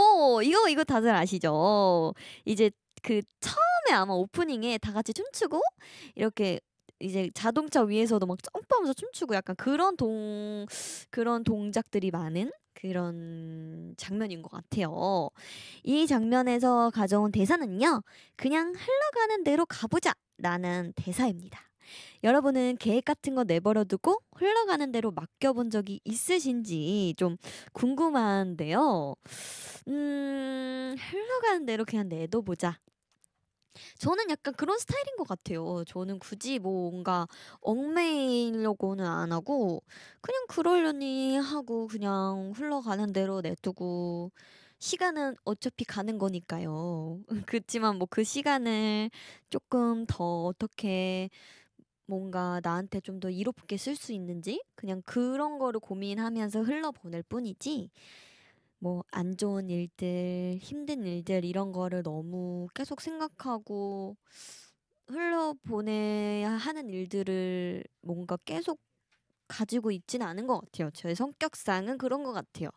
오 어, 이거 이거 다들 아시죠? 이제 그 처음에 아마 오프닝에 다 같이 춤추고 이렇게 이제 자동차 위에서도 막 점프하면서 춤추고 약간 그런 동 그런 동작들이 많은 그런 장면인 것 같아요. 이 장면에서 가져온 대사는요. 그냥 흘러가는 대로 가보자 라는 대사입니다. 여러분은 계획 같은 거 내버려두고 흘러가는 대로 맡겨본 적이 있으신지 좀 궁금한데요. 음, 흘러가는 대로 그냥 내둬보자. 저는 약간 그런 스타일인 것 같아요. 저는 굳이 뭐 뭔가 얽매이려고는 안 하고 그냥 그러려니 하고 그냥 흘러가는 대로 내두고 시간은 어차피 가는 거니까요. 그렇지만 뭐 그 시간을 조금 더 어떻게 뭔가 나한테 좀 더 이롭게 쓸 수 있는지 그냥 그런 거를 고민하면서 흘러보낼 뿐이지 뭐 안 좋은 일들, 힘든 일들 이런 거를 너무 계속 생각하고 흘러보내야 하는 일들을 뭔가 계속 가지고 있진 않은 것 같아요. 저의 성격상은 그런 것 같아요.